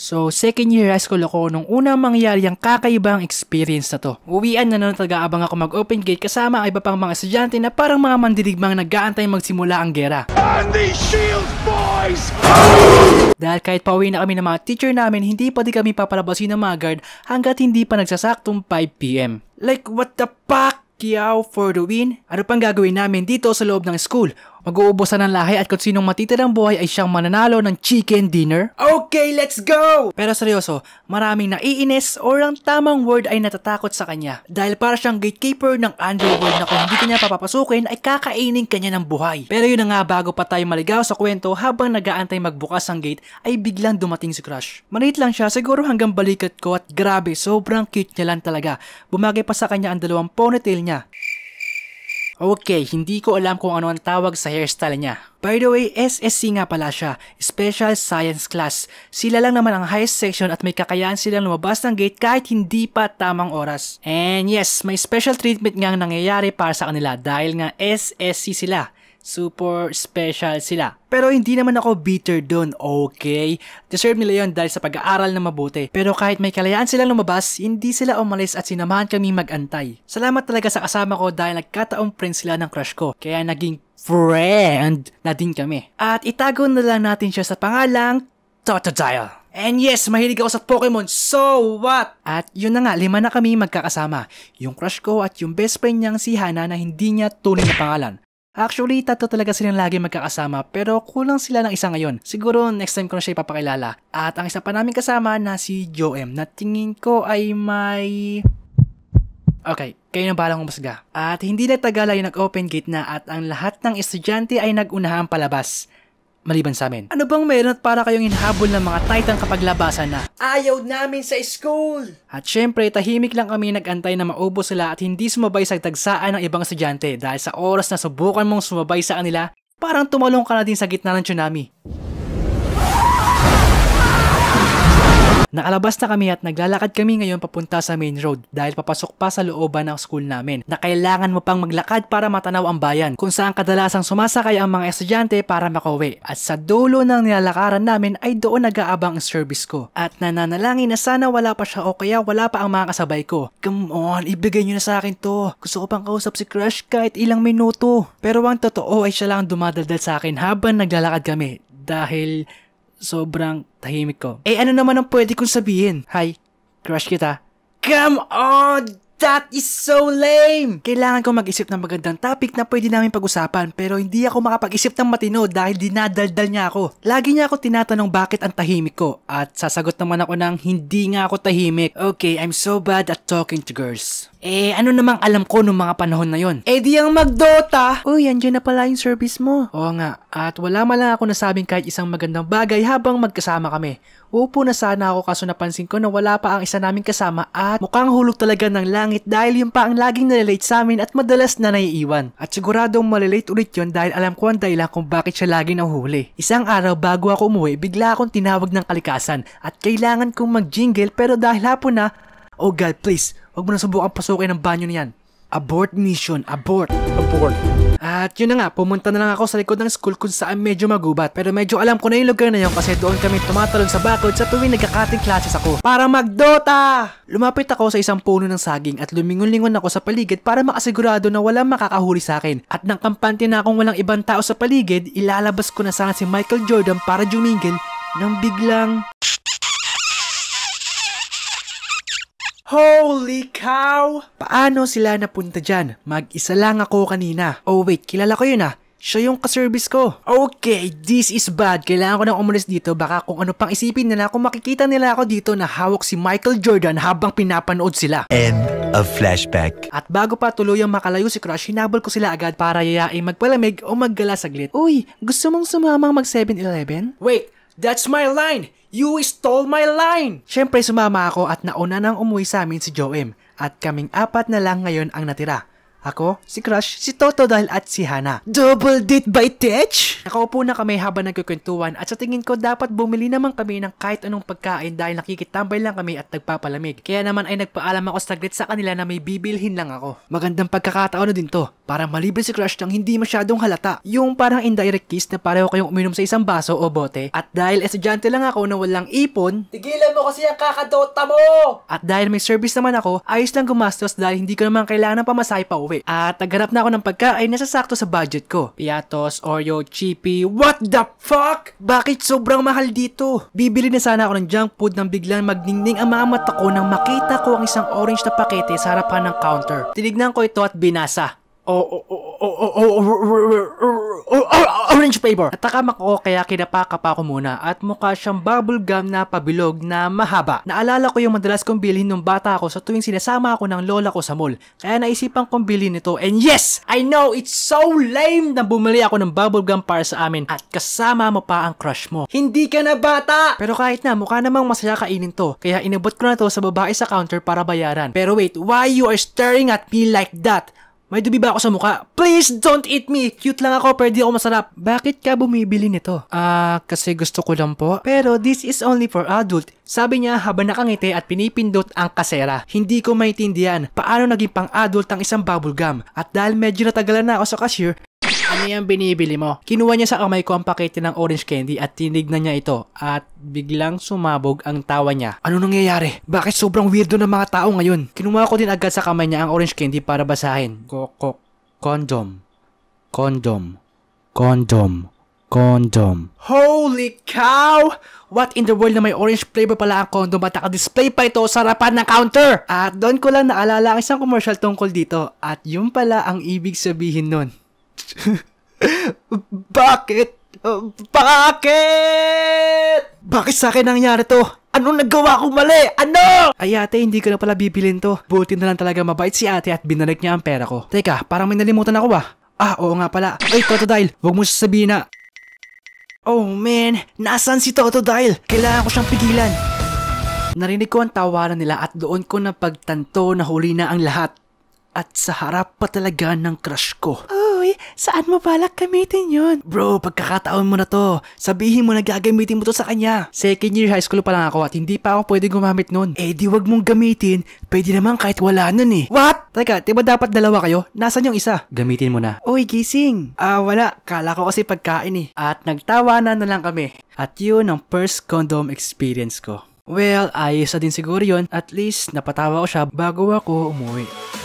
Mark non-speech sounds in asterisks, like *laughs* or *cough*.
So, second year high school ako nung unang mangyari ang kakaibang experience na to. Uwian na nun talaga abang ako mag-open gate kasama ang iba pang mga estudyante na parang mga mandirigmang nag-aantay magsimula ang gera. And the shields, boys! Dahil kahit pauwi na kami ng mga teacher namin, hindi pa di kami papalabasin ng mga guard hanggat hindi pa nagsasaktong 5pm. Like, what the fuck? Kiao for the win? Ano pang gagawin namin dito sa loob ng school? Mag-uubusan ng lahi at kung sinong matitirang buhay ay siyang mananalo ng chicken dinner? Okay, let's go! Pero seryoso, maraming naiinis or ang tamang word ay natatakot sa kanya. Dahil para siyang gatekeeper ng underworld na kung hindi niya papapasukin ay kakainin kanya ng buhay. Pero yun na nga bago pa tayo maligaw sa kwento habang nagaantay magbukas ang gate ay biglang dumating si Crush. Manit lang siya siguro hanggang balikat ko at grabe sobrang cute niya lang talaga. Bumagay pa sa kanya ang dalawang ponytail niya. Okay, hindi ko alam kung ano ang tawag sa hairstyle niya. By the way, SSC nga pala siya, Special Science Class. Sila lang naman ang highest section at may kakayahan silang lumabas ng gate kahit hindi pa tamang oras. And yes, may special treatment nga nangyayari para sa kanila dahil nga SSC sila super special sila. Pero hindi naman ako bitter dun, okay? Deserve nila yon dahil sa pag-aaral na mabuti. Pero kahit may kalayaan sila lumabas, hindi sila umalis at sinamahan kami magantay. Salamat talaga sa kasama ko dahil nagkataong friend sila ng crush ko. Kaya naging friend na din kami. At itago na lang natin siya sa pangalang Totodile. And yes, mahilig ako sa Pokemon. So what? At yun na nga, lima na kami magkakasama. Yung crush ko at yung best friend niyang si Hana na hindi niya tunay na pangalan. Actually, tatlo talaga silang lagi magkakasama pero kulang sila ng isa ngayon. Siguro next time ko na siya ipapakilala. At ang isa pa namin kasama na si Joem na tingin ko ay may... Okay, kayo na balang umusga. At hindi na tagal ay nag-open gate na at ang lahat ng estudyante ay nag-unahan palabas maliban sa amin. Ano bang meron at para kayong inhabol ng mga Titan kapag labasan na? Ayaw namin sa school! At syempre, tahimik lang kami nagantay na maubos sila at hindi sumabay sa tagsaan ng ibang estudyante dahil sa oras na subukan mong sumabay sa kanila, parang tumalong ka na din sa gitna ng tsunami. Nakalabas na kami at naglalakad kami ngayon papunta sa main road dahil papasok pa sa looban ng school namin na kailangan mo pang maglakad para matanaw ang bayan kung saan kadalasang sumasakay ang mga estudyante para makauwi. At sa dulo ng nilalakaran namin ay doon nag-aabang ang service ko at nananalangin na sana wala pa siya o kaya wala pa ang mga kasabay ko. Come on, ibigay niyo na sa akin to. Gusto ko pang kausap si Crush kahit ilang minuto. Pero ang totoo ay siya lang dumadaldal sa akin habang naglalakad kami dahil sobrang tahimik ko. Eh ano naman ang pwede kong sabihin? Hi, crush kita. Come on! That is so lame! Kailangan ko mag-isip ng magandang topic na pwede namin pag-usapan pero hindi ako makapag-isip ng matino dahil dinadaldal niya ako. Lagi niya ako tinatanong bakit ang tahimik ko at sasagot naman ako ng hindi nga ako tahimik. Okay, I'm so bad at talking to girls. Eh, ano namang alam ko nung mga panahon na yon? Eh di ang magdota! Uy, andyan na pala yung service mo. Oo nga, at wala man lang ako nasabing kahit isang magandang bagay habang magkasama kami. Upo na sana ako kaso napansin ko na wala pa ang isa naming kasama at mukhang hulog talaga ng langit dahil yun pa ang laging nalilate sa amin at madalas na naiiwan. At siguradong malilate ulit yun dahil alam ko ang dahilan kung bakit siya lagi nahuhuli. Isang araw bago ako umuwi, bigla akong tinawag ng kalikasan at kailangan kong mag-jingle pero dahil hapon na, oh God please, huwag mo na subukan pasukin ang banyo niyan. Abort mission, abort. Abort. At yun na nga, pumunta na lang ako sa likod ng school kung saan medyo magubat. Pero medyo alam ko na yung lugar na yun kasi doon kami tumatalon sa bakod sa tuwing nagkakating classes ako para magdota! Lumapit ako sa isang puno ng saging at lumingon-lingon ako sa paligid para makasigurado na walang makakahuli sa akin. At nang kampante na akong walang ibang tao sa paligid, ilalabas ko na sana si Michael Jordan para jumingil nang biglang Holy cow! Paano sila napunta dyan? Mag-isa lang ako kanina. Oh wait, kilala ko yun ah. Siya yung kaservice ko. Okay, this is bad. Kailangan ko nang umalis dito. Baka kung ano pang isipin nila kung makikita nila ako dito na hawak si Michael Jordan habang pinapanood sila. End of flashback. At bago pa tuluyang makalayo si Crush, hinabol ko sila agad para yayain magpalamig o maggala saglit. Uy, gusto mong sumamang mag 7-Eleven? Wait, That's my line! You stole my line! Siyempre sumama ako at nauna nang umuwi sa amin si Joem at kaming apat na lang ngayon ang natira. Ako, si Crush, si Toto dahil at si Hana. Double date by Tech? Nakaupo na kami habang nagkukwentuhan at sa tingin ko dapat bumili naman kami ng kahit anong pagkain dahil nakikitambay lang kami at nagpapalamig. Kaya naman ay nagpaalam ako saglit sa kanila na may bibilhin lang ako. Magandang pagkakataon na din to para malibre si Crush ng hindi masyadong halata. Yung parang indirect kiss na pareho kayong uminom sa isang baso o bote. At dahil estudyante lang ako na walang ipon, Tigilan mo kasi ang kakadota mo! At dahil may service naman ako, ayos lang gumastos dahil hindi ko naman kailangan ng pamasahe pa uwi umuwi. At naghanap na ako ng pagkain na sasakto sa budget ko. Piatos, Oreo, Chippy, what the fuck? Bakit sobrang mahal dito? Bibili na sana ako ng junk food nang biglang magningning ang mga mata ko nang makita ko ang isang orange na pakete sa harapan ng counter. Tinignan ko ito at binasa o, o, o, o, orange flavor. kaya kinapaka pa ako muna at mukha siyang bubble gum na pabilog na mahaba. Naalala ko yung madalas kong bilhin nung bata ako sa tuwing sinasama ako ng lola ko sa mall. Kaya naisipan kong bilhin ito and yes! I know it's so lame na bumili ako ng bubble gum para sa amin at kasama mo pa ang crush mo. Hindi ka na bata! Pero kahit na mukha namang masaya kainin to kaya inabot ko na to sa babae sa counter para bayaran. Pero wait, why you are staring at me like that? May dubi ba ako sa mukha? Please don't eat me! Cute lang ako pero di ako masarap. Bakit ka bumibili nito? Ah, uh, kasi gusto ko lang po. Pero this is only for adult. Sabi niya habang nakangiti at pinipindot ang kasera. Hindi ko maintindihan paano naging pang-adult ang isang bubblegum. At dahil medyo natagalan na ako sa cashier, marami ang binibili mo. Kinuha niya sa kamay ko ang pakete ng orange candy at tinignan niya ito at biglang sumabog ang tawa niya. Ano nangyayari? Bakit sobrang weirdo ng mga tao ngayon? Kinuha ko din agad sa kamay niya ang orange candy para basahin. Kokok. Condom. Condom. Condom. Condom. Holy cow! What in the world na may orange flavor pala ang condom at naka-display pa ito sa harapan ng counter? At doon ko lang naalala ang isang commercial tungkol dito at yun pala ang ibig sabihin nun. *laughs* Bakit? Uh, bakit? Bakit sa akin nangyari to? Ano nagawa ko mali? Ano? Ay ate, hindi ko na pala bibilin to. Buti na lang talaga mabait si ate at binalik niya ang pera ko. Teka, parang may nalimutan ako ba? Ah. ah, oo nga pala. Ay, Toto huwag mo sasabihin na. Oh man, nasaan si Toto Dile? Kailangan ko siyang pigilan. Narinig ko ang tawanan nila at doon ko napagtanto na huli na ang lahat. At sa harap pa talaga ng crush ko. Uh saan mo balak gamitin yon? Bro, pagkakataon mo na to. Sabihin mo na gagamitin mo to sa kanya. Second year high school pa lang ako at hindi pa ako pwede gumamit nun. Eh, di wag mong gamitin. Pwede naman kahit wala nun eh. What? Teka, di ba dapat dalawa kayo? Nasaan yung isa? Gamitin mo na. Oy, gising. Ah, uh, wala. Kala ko kasi pagkain eh. At nagtawanan na lang kami. At yun ang first condom experience ko. Well, ayos na din siguro yun. At least napatawa ko siya bago ako umuwi.